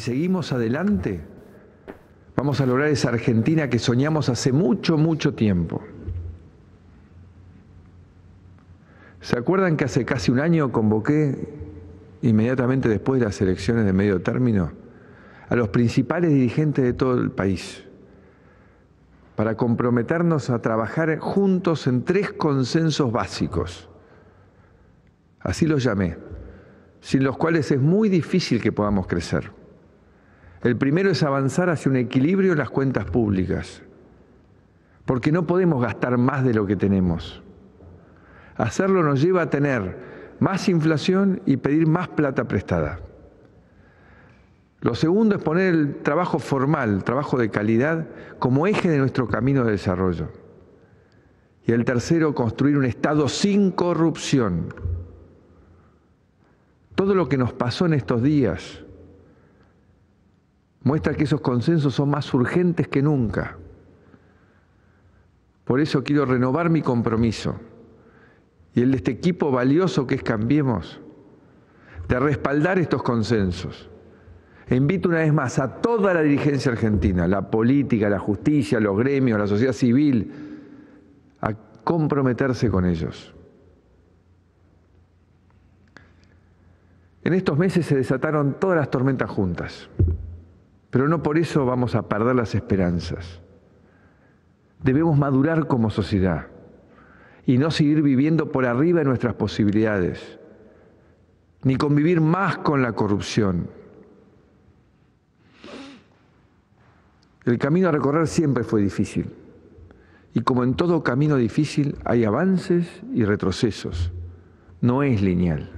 seguimos adelante, vamos a lograr esa Argentina que soñamos hace mucho, mucho tiempo. ¿Se acuerdan que hace casi un año convoqué, inmediatamente después de las elecciones de medio término, a los principales dirigentes de todo el país para comprometernos a trabajar juntos en tres consensos básicos? Así los llamé, sin los cuales es muy difícil que podamos crecer. El primero es avanzar hacia un equilibrio en las cuentas públicas, porque no podemos gastar más de lo que tenemos. Hacerlo nos lleva a tener más inflación y pedir más plata prestada. Lo segundo es poner el trabajo formal, trabajo de calidad, como eje de nuestro camino de desarrollo. Y el tercero, construir un Estado sin corrupción. Todo lo que nos pasó en estos días, muestra que esos consensos son más urgentes que nunca. Por eso quiero renovar mi compromiso y el de este equipo valioso que es Cambiemos, de respaldar estos consensos. E invito una vez más a toda la dirigencia argentina, la política, la justicia, los gremios, la sociedad civil, a comprometerse con ellos. En estos meses se desataron todas las tormentas juntas. Pero no por eso vamos a perder las esperanzas. Debemos madurar como sociedad y no seguir viviendo por arriba de nuestras posibilidades, ni convivir más con la corrupción. El camino a recorrer siempre fue difícil. Y como en todo camino difícil hay avances y retrocesos. No es lineal.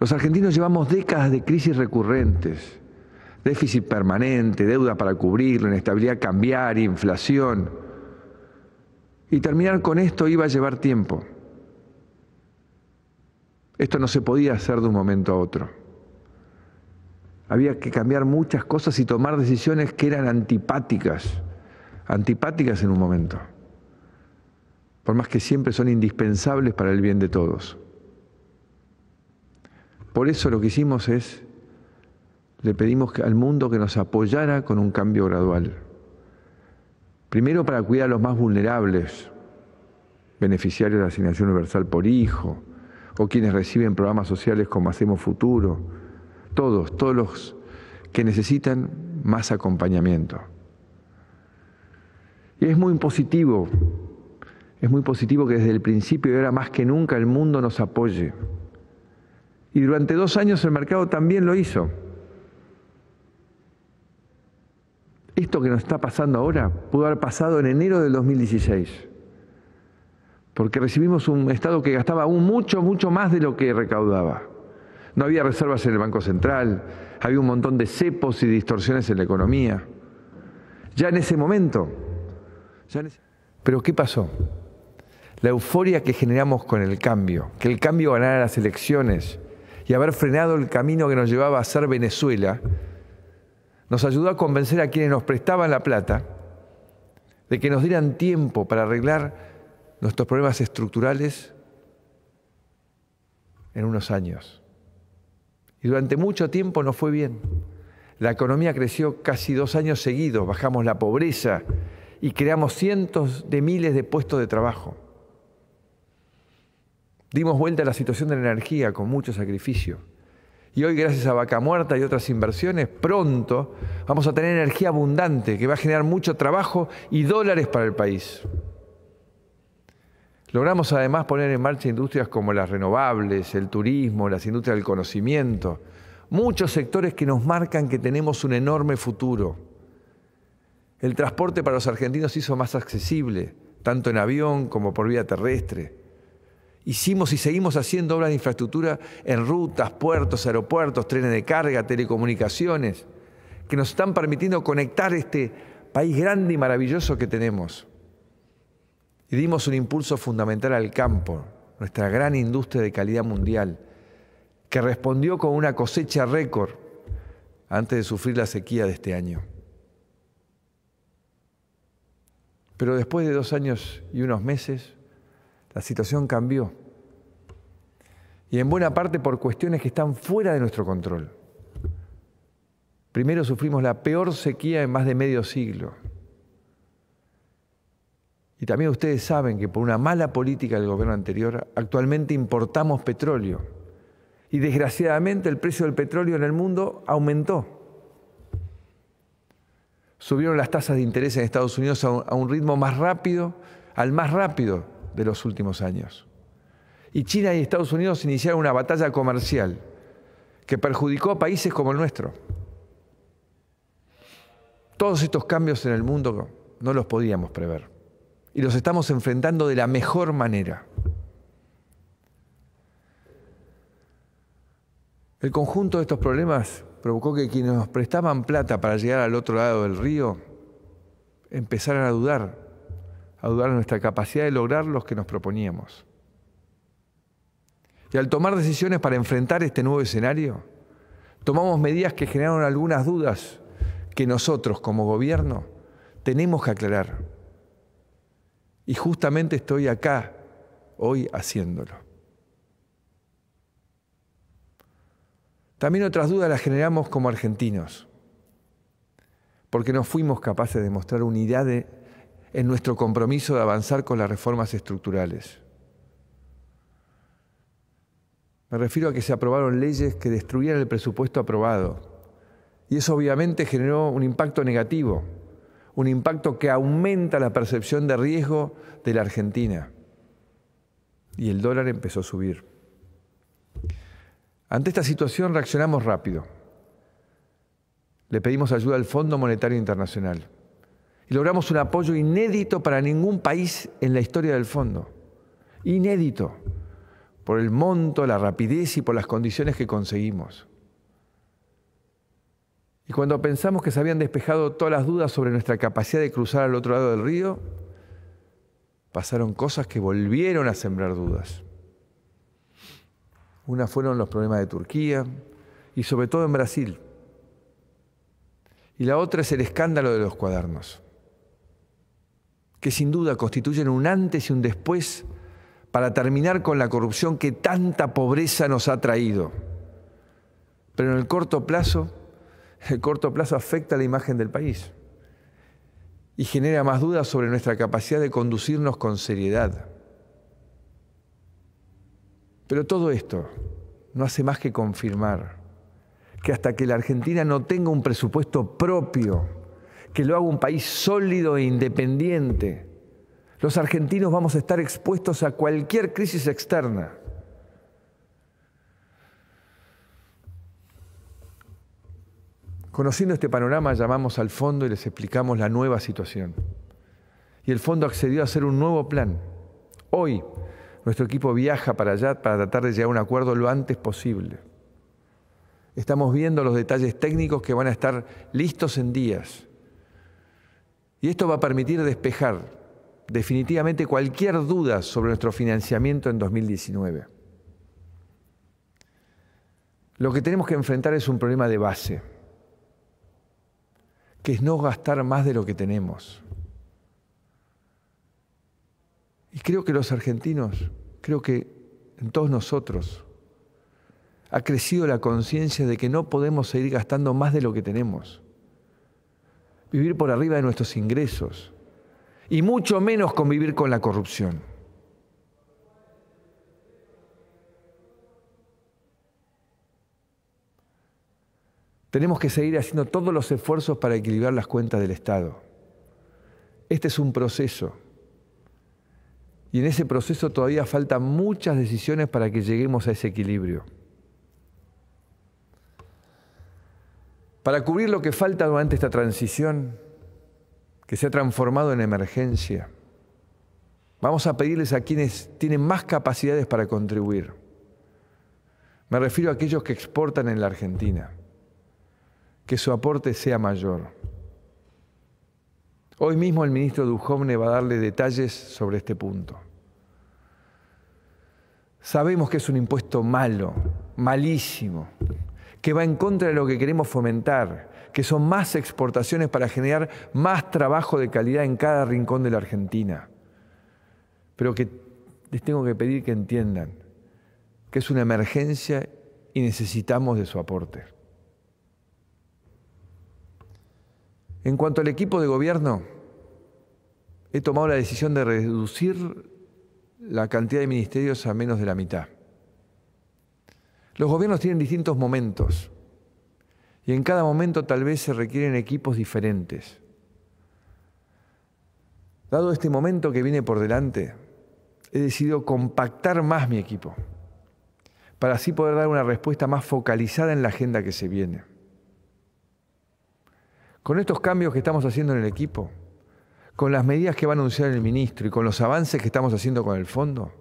Los argentinos llevamos décadas de crisis recurrentes déficit permanente, deuda para cubrirlo, inestabilidad cambiar, inflación. Y terminar con esto iba a llevar tiempo. Esto no se podía hacer de un momento a otro. Había que cambiar muchas cosas y tomar decisiones que eran antipáticas, antipáticas en un momento, por más que siempre son indispensables para el bien de todos. Por eso lo que hicimos es le pedimos al mundo que nos apoyara con un cambio gradual. Primero para cuidar a los más vulnerables, beneficiarios de la asignación universal por hijo, o quienes reciben programas sociales como Hacemos Futuro, todos, todos los que necesitan más acompañamiento. Y es muy positivo, es muy positivo que desde el principio y ahora más que nunca el mundo nos apoye. Y durante dos años el mercado también lo hizo. Esto que nos está pasando ahora pudo haber pasado en enero del 2016, porque recibimos un Estado que gastaba aún mucho, mucho más de lo que recaudaba. No había reservas en el Banco Central, había un montón de cepos y distorsiones en la economía. Ya en ese momento. Pero ¿qué pasó? La euforia que generamos con el cambio, que el cambio ganara las elecciones y haber frenado el camino que nos llevaba a ser Venezuela, nos ayudó a convencer a quienes nos prestaban la plata de que nos dieran tiempo para arreglar nuestros problemas estructurales en unos años. Y durante mucho tiempo no fue bien. La economía creció casi dos años seguidos, bajamos la pobreza y creamos cientos de miles de puestos de trabajo. Dimos vuelta a la situación de la energía con mucho sacrificio. Y hoy, gracias a Vaca Muerta y otras inversiones, pronto vamos a tener energía abundante que va a generar mucho trabajo y dólares para el país. Logramos además poner en marcha industrias como las renovables, el turismo, las industrias del conocimiento, muchos sectores que nos marcan que tenemos un enorme futuro. El transporte para los argentinos se hizo más accesible, tanto en avión como por vía terrestre. Hicimos y seguimos haciendo obras de infraestructura en rutas, puertos, aeropuertos, trenes de carga, telecomunicaciones, que nos están permitiendo conectar este país grande y maravilloso que tenemos. Y dimos un impulso fundamental al campo, nuestra gran industria de calidad mundial, que respondió con una cosecha récord antes de sufrir la sequía de este año. Pero después de dos años y unos meses, la situación cambió. Y en buena parte por cuestiones que están fuera de nuestro control. Primero sufrimos la peor sequía en más de medio siglo. Y también ustedes saben que por una mala política del gobierno anterior, actualmente importamos petróleo. Y desgraciadamente el precio del petróleo en el mundo aumentó. Subieron las tasas de interés en Estados Unidos a un, ritmo más rápido, al más rápido de los últimos años. Y China y Estados Unidos iniciaron una batalla comercial que perjudicó a países como el nuestro. Todos estos cambios en el mundo no los podíamos prever. Y los estamos enfrentando de la mejor manera. El conjunto de estos problemas provocó que quienes nos prestaban plata para llegar al otro lado del río empezaran a dudar a dudar de nuestra capacidad de lograr los que nos proponíamos. Y al tomar decisiones para enfrentar este nuevo escenario, tomamos medidas que generaron algunas dudas que nosotros como gobierno tenemos que aclarar. Y justamente estoy acá hoy haciéndolo. También otras dudas las generamos como argentinos, porque no fuimos capaces de mostrar unidad de en nuestro compromiso de avanzar con las reformas estructurales. Me refiero a que se aprobaron leyes que destruían el presupuesto aprobado. Y eso obviamente generó un impacto negativo, un impacto que aumenta la percepción de riesgo de la Argentina. Y el dólar empezó a subir. Ante esta situación reaccionamos rápido. Le pedimos ayuda al Fondo Monetario Internacional y logramos un apoyo inédito para ningún país en la historia del fondo. Inédito, por el monto, la rapidez y por las condiciones que conseguimos. Y cuando pensamos que se habían despejado todas las dudas sobre nuestra capacidad de cruzar al otro lado del río, pasaron cosas que volvieron a sembrar dudas. Una fueron los problemas de Turquía y sobre todo en Brasil. Y la otra es el escándalo de los cuadernos que sin duda constituyen un antes y un después para terminar con la corrupción que tanta pobreza nos ha traído. Pero en el corto plazo, el corto plazo afecta la imagen del país y genera más dudas sobre nuestra capacidad de conducirnos con seriedad. Pero todo esto no hace más que confirmar que hasta que la Argentina no tenga un presupuesto propio que lo haga un país sólido e independiente. Los argentinos vamos a estar expuestos a cualquier crisis externa. Conociendo este panorama, llamamos al fondo y les explicamos la nueva situación. Y el fondo accedió a hacer un nuevo plan. Hoy, nuestro equipo viaja para allá para tratar de llegar a un acuerdo lo antes posible. Estamos viendo los detalles técnicos que van a estar listos en días. Y esto va a permitir despejar definitivamente cualquier duda sobre nuestro financiamiento en 2019. Lo que tenemos que enfrentar es un problema de base, que es no gastar más de lo que tenemos. Y creo que los argentinos, creo que en todos nosotros, ha crecido la conciencia de que no podemos seguir gastando más de lo que tenemos vivir por arriba de nuestros ingresos y mucho menos convivir con la corrupción. Tenemos que seguir haciendo todos los esfuerzos para equilibrar las cuentas del Estado. Este es un proceso. Y en ese proceso todavía faltan muchas decisiones para que lleguemos a ese equilibrio. para cubrir lo que falta durante esta transición que se ha transformado en emergencia. Vamos a pedirles a quienes tienen más capacidades para contribuir. Me refiero a aquellos que exportan en la Argentina, que su aporte sea mayor. Hoy mismo el ministro Dujovne va a darle detalles sobre este punto. Sabemos que es un impuesto malo, malísimo, que va en contra de lo que queremos fomentar, que son más exportaciones para generar más trabajo de calidad en cada rincón de la Argentina. Pero que les tengo que pedir que entiendan que es una emergencia y necesitamos de su aporte. En cuanto al equipo de gobierno, he tomado la decisión de reducir la cantidad de ministerios a menos de la mitad. Los gobiernos tienen distintos momentos y en cada momento tal vez se requieren equipos diferentes. Dado este momento que viene por delante, he decidido compactar más mi equipo para así poder dar una respuesta más focalizada en la agenda que se viene. Con estos cambios que estamos haciendo en el equipo, con las medidas que va a anunciar el ministro y con los avances que estamos haciendo con el fondo,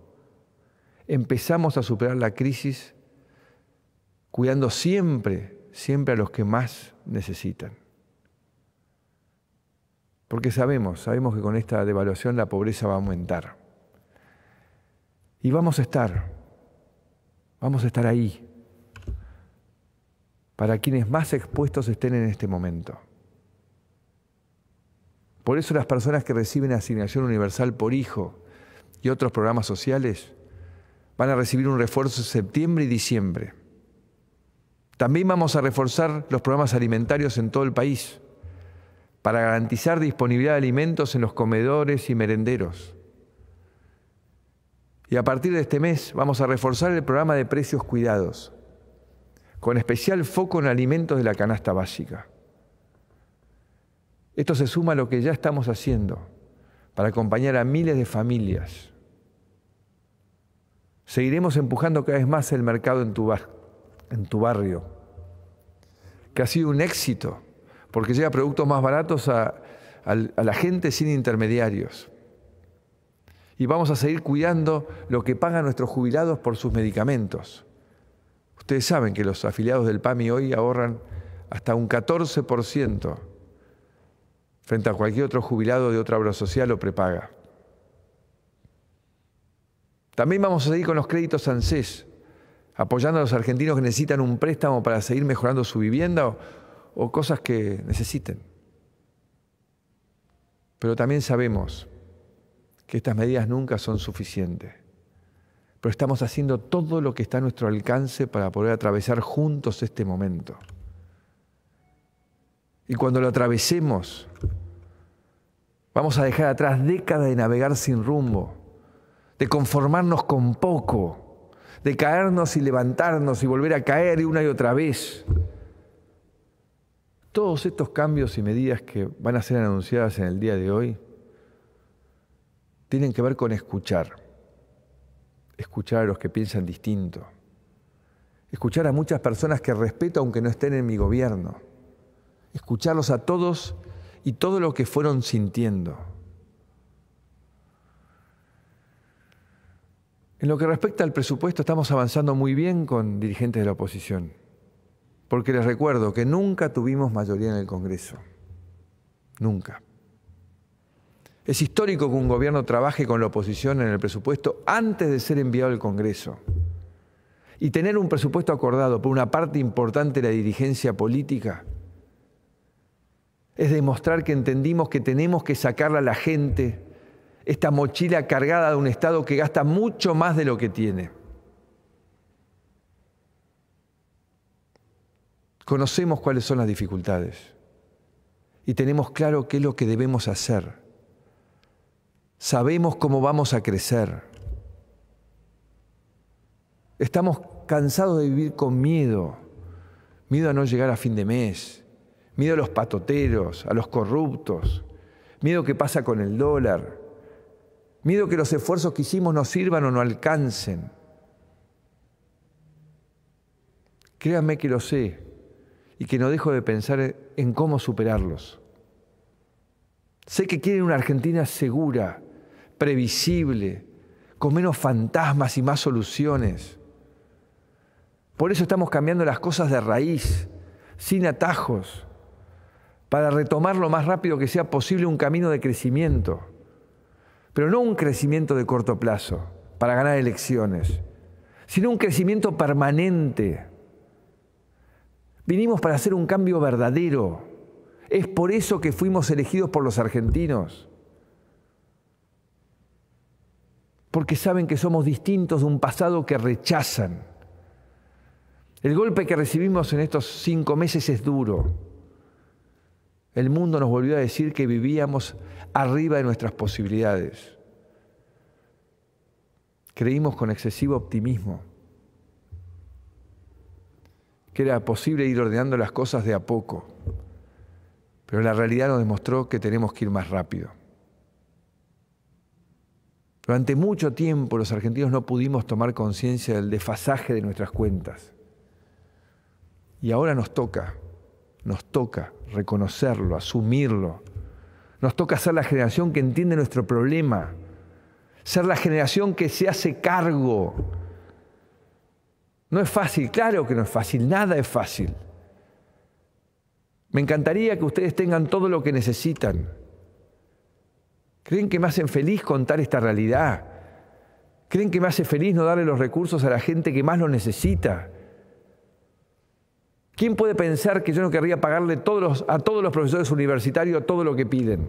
empezamos a superar la crisis cuidando siempre, siempre a los que más necesitan. Porque sabemos, sabemos que con esta devaluación la pobreza va a aumentar. Y vamos a estar, vamos a estar ahí para quienes más expuestos estén en este momento. Por eso las personas que reciben asignación universal por hijo y otros programas sociales van a recibir un refuerzo en septiembre y diciembre. También vamos a reforzar los programas alimentarios en todo el país para garantizar disponibilidad de alimentos en los comedores y merenderos. Y a partir de este mes vamos a reforzar el programa de precios cuidados, con especial foco en alimentos de la canasta básica. Esto se suma a lo que ya estamos haciendo para acompañar a miles de familias. Seguiremos empujando cada vez más el mercado en tu en tu barrio, que ha sido un éxito, porque llega productos más baratos a, la gente sin intermediarios. Y vamos a seguir cuidando lo que pagan nuestros jubilados por sus medicamentos. Ustedes saben que los afiliados del PAMI hoy ahorran hasta un 14% frente a cualquier otro jubilado de otra obra social o prepaga. También vamos a seguir con los créditos ANSES, apoyando a los argentinos que necesitan un préstamo para seguir mejorando su vivienda o, cosas que necesiten. Pero también sabemos que estas medidas nunca son suficientes. Pero estamos haciendo todo lo que está a nuestro alcance para poder atravesar juntos este momento. Y cuando lo atravesemos, vamos a dejar atrás décadas de navegar sin rumbo, de conformarnos con poco de caernos y levantarnos y volver a caer una y otra vez. Todos estos cambios y medidas que van a ser anunciadas en el día de hoy tienen que ver con escuchar. Escuchar a los que piensan distinto. Escuchar a muchas personas que respeto aunque no estén en mi gobierno. Escucharlos a todos y todo lo que fueron sintiendo. En lo que respecta al presupuesto, estamos avanzando muy bien con dirigentes de la oposición, porque les recuerdo que nunca tuvimos mayoría en el Congreso. Nunca. Es histórico que un gobierno trabaje con la oposición en el presupuesto antes de ser enviado al Congreso. Y tener un presupuesto acordado por una parte importante de la dirigencia política es demostrar que entendimos que tenemos que sacarla a la gente esta mochila cargada de un Estado que gasta mucho más de lo que tiene. Conocemos cuáles son las dificultades y tenemos claro qué es lo que debemos hacer. Sabemos cómo vamos a crecer. Estamos cansados de vivir con miedo, miedo a no llegar a fin de mes, miedo a los patoteros, a los corruptos, miedo que pasa con el dólar, Miedo que los esfuerzos que hicimos no sirvan o no alcancen. Créanme que lo sé y que no dejo de pensar en cómo superarlos. Sé que quieren una Argentina segura, previsible, con menos fantasmas y más soluciones. Por eso estamos cambiando las cosas de raíz, sin atajos, para retomar lo más rápido que sea posible un camino de crecimiento pero no un crecimiento de corto plazo para ganar elecciones, sino un crecimiento permanente. Vinimos para hacer un cambio verdadero. Es por eso que fuimos elegidos por los argentinos. Porque saben que somos distintos de un pasado que rechazan. El golpe que recibimos en estos cinco meses es duro el mundo nos volvió a decir que vivíamos arriba de nuestras posibilidades. Creímos con excesivo optimismo que era posible ir ordenando las cosas de a poco, pero la realidad nos demostró que tenemos que ir más rápido. Durante mucho tiempo los argentinos no pudimos tomar conciencia del desfasaje de nuestras cuentas. Y ahora nos toca. Nos toca reconocerlo, asumirlo. Nos toca ser la generación que entiende nuestro problema, ser la generación que se hace cargo. No es fácil, claro que no es fácil, nada es fácil. Me encantaría que ustedes tengan todo lo que necesitan. ¿Creen que me hacen feliz contar esta realidad? ¿Creen que me hace feliz no darle los recursos a la gente que más lo necesita? ¿Quién puede pensar que yo no querría pagarle a todos los profesores universitarios todo lo que piden?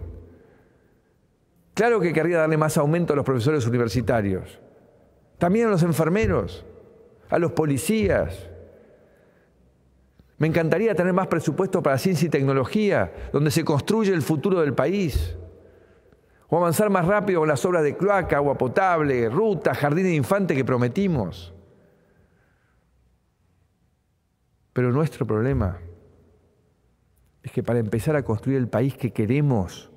Claro que querría darle más aumento a los profesores universitarios, también a los enfermeros, a los policías. Me encantaría tener más presupuesto para ciencia y tecnología, donde se construye el futuro del país. O avanzar más rápido con las obras de cloaca, agua potable, ruta, jardín de infante que prometimos. Pero nuestro problema es que para empezar a construir el país que queremos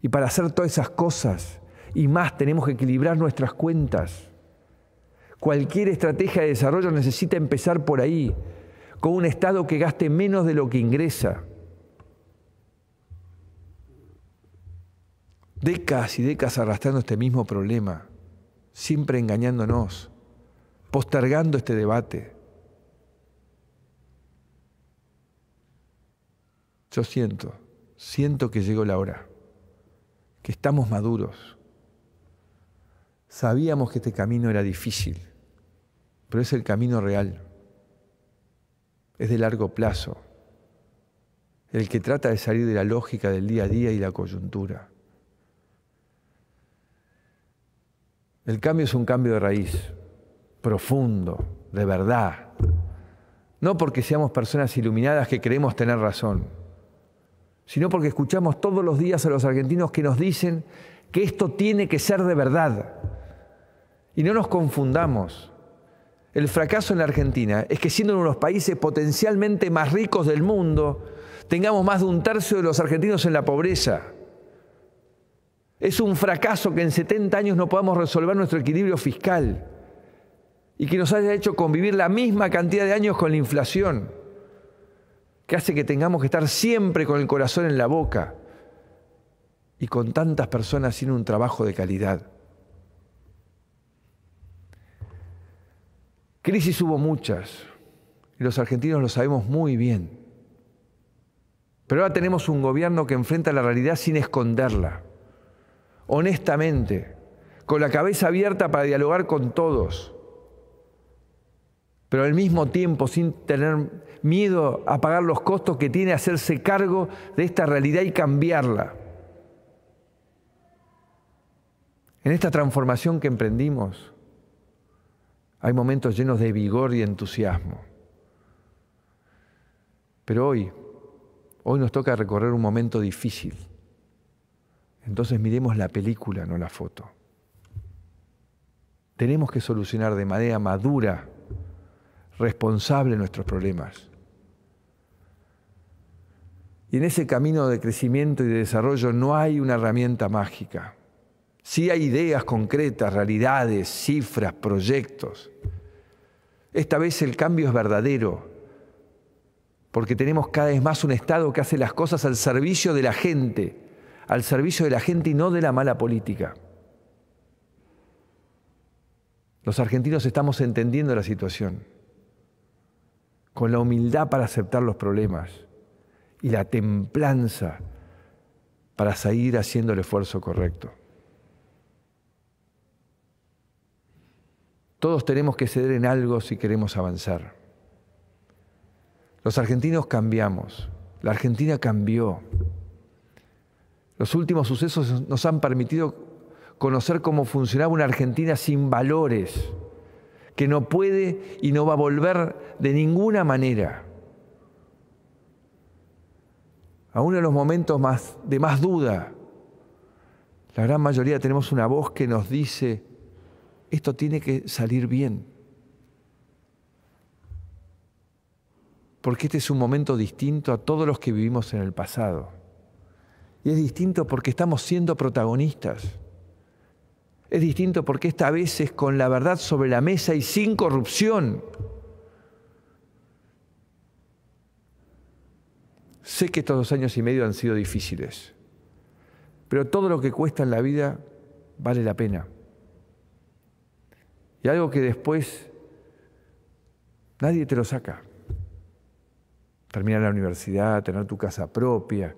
y para hacer todas esas cosas y más tenemos que equilibrar nuestras cuentas. Cualquier estrategia de desarrollo necesita empezar por ahí, con un Estado que gaste menos de lo que ingresa. Decas y décadas arrastrando este mismo problema, siempre engañándonos, postergando este debate. Yo siento, siento que llegó la hora, que estamos maduros. Sabíamos que este camino era difícil, pero es el camino real, es de largo plazo, el que trata de salir de la lógica del día a día y la coyuntura. El cambio es un cambio de raíz, profundo, de verdad. No porque seamos personas iluminadas que creemos tener razón sino porque escuchamos todos los días a los argentinos que nos dicen que esto tiene que ser de verdad. Y no nos confundamos. El fracaso en la Argentina es que siendo uno de los países potencialmente más ricos del mundo, tengamos más de un tercio de los argentinos en la pobreza. Es un fracaso que en 70 años no podamos resolver nuestro equilibrio fiscal y que nos haya hecho convivir la misma cantidad de años con la inflación que hace que tengamos que estar siempre con el corazón en la boca y con tantas personas sin un trabajo de calidad. Crisis hubo muchas, y los argentinos lo sabemos muy bien. Pero ahora tenemos un gobierno que enfrenta la realidad sin esconderla, honestamente, con la cabeza abierta para dialogar con todos pero al mismo tiempo sin tener miedo a pagar los costos que tiene hacerse cargo de esta realidad y cambiarla. En esta transformación que emprendimos hay momentos llenos de vigor y entusiasmo. Pero hoy, hoy nos toca recorrer un momento difícil. Entonces miremos la película, no la foto. Tenemos que solucionar de manera madura responsable de nuestros problemas. Y en ese camino de crecimiento y de desarrollo no hay una herramienta mágica. Sí hay ideas concretas, realidades, cifras, proyectos. Esta vez el cambio es verdadero, porque tenemos cada vez más un Estado que hace las cosas al servicio de la gente, al servicio de la gente y no de la mala política. Los argentinos estamos entendiendo la situación con la humildad para aceptar los problemas y la templanza para seguir haciendo el esfuerzo correcto. Todos tenemos que ceder en algo si queremos avanzar. Los argentinos cambiamos, la Argentina cambió. Los últimos sucesos nos han permitido conocer cómo funcionaba una Argentina sin valores, que no puede y no va a volver de ninguna manera. uno de los momentos más, de más duda, la gran mayoría tenemos una voz que nos dice, esto tiene que salir bien. Porque este es un momento distinto a todos los que vivimos en el pasado. Y es distinto porque estamos siendo protagonistas. Es distinto porque esta vez es con la verdad sobre la mesa y sin corrupción. Sé que estos dos años y medio han sido difíciles, pero todo lo que cuesta en la vida vale la pena. Y algo que después nadie te lo saca. Terminar la universidad, tener tu casa propia,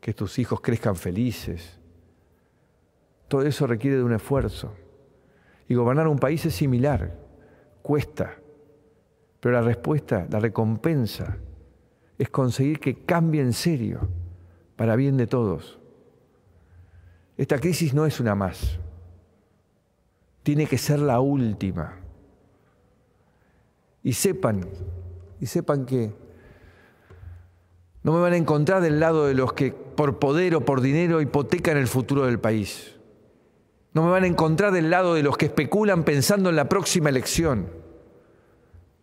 que tus hijos crezcan felices. Todo eso requiere de un esfuerzo. Y gobernar un país es similar, cuesta, pero la respuesta, la recompensa, es conseguir que cambie en serio, para bien de todos. Esta crisis no es una más, tiene que ser la última. Y sepan, y sepan que no me van a encontrar del lado de los que por poder o por dinero hipotecan el futuro del país. No me van a encontrar del lado de los que especulan pensando en la próxima elección.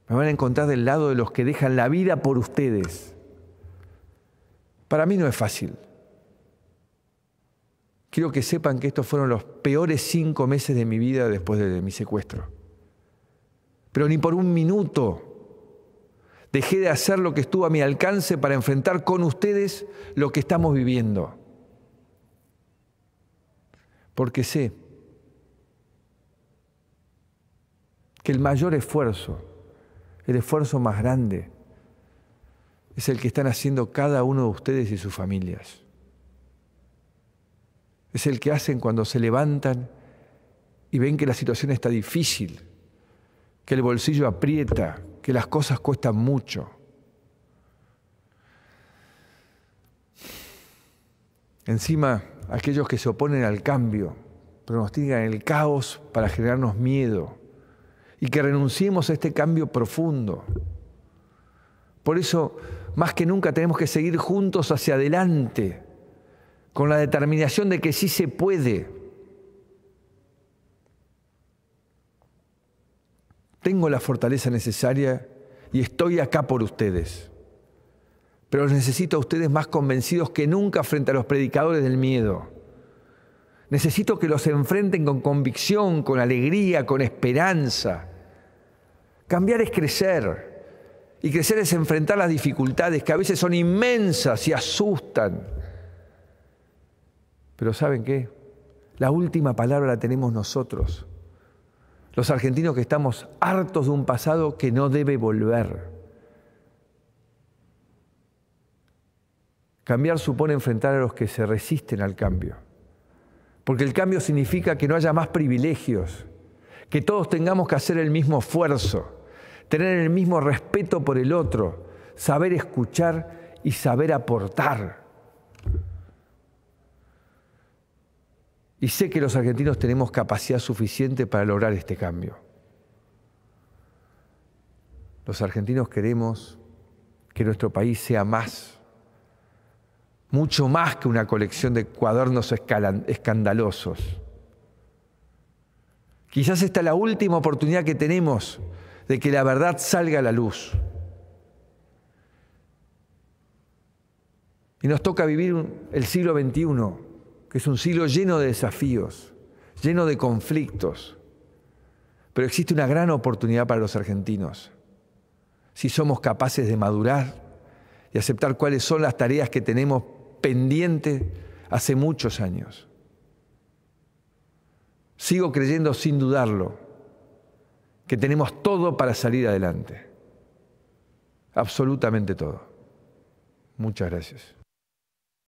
Me van a encontrar del lado de los que dejan la vida por ustedes. Para mí no es fácil. Quiero que sepan que estos fueron los peores cinco meses de mi vida después de mi secuestro. Pero ni por un minuto dejé de hacer lo que estuvo a mi alcance para enfrentar con ustedes lo que estamos viviendo porque sé que el mayor esfuerzo, el esfuerzo más grande, es el que están haciendo cada uno de ustedes y sus familias. Es el que hacen cuando se levantan y ven que la situación está difícil, que el bolsillo aprieta, que las cosas cuestan mucho. Encima, aquellos que se oponen al cambio, pronostican el caos para generarnos miedo y que renunciemos a este cambio profundo. Por eso, más que nunca tenemos que seguir juntos hacia adelante, con la determinación de que sí se puede. Tengo la fortaleza necesaria y estoy acá por ustedes. Pero necesito a ustedes más convencidos que nunca frente a los predicadores del miedo. Necesito que los enfrenten con convicción, con alegría, con esperanza. Cambiar es crecer. Y crecer es enfrentar las dificultades que a veces son inmensas y asustan. Pero ¿saben qué? La última palabra la tenemos nosotros, los argentinos que estamos hartos de un pasado que no debe volver. Cambiar supone enfrentar a los que se resisten al cambio. Porque el cambio significa que no haya más privilegios, que todos tengamos que hacer el mismo esfuerzo, tener el mismo respeto por el otro, saber escuchar y saber aportar. Y sé que los argentinos tenemos capacidad suficiente para lograr este cambio. Los argentinos queremos que nuestro país sea más mucho más que una colección de cuadernos escandalosos. Quizás esta es la última oportunidad que tenemos de que la verdad salga a la luz. Y nos toca vivir el siglo XXI, que es un siglo lleno de desafíos, lleno de conflictos. Pero existe una gran oportunidad para los argentinos, si somos capaces de madurar y aceptar cuáles son las tareas que tenemos pendiente hace muchos años. Sigo creyendo sin dudarlo que tenemos todo para salir adelante. Absolutamente todo. Muchas gracias.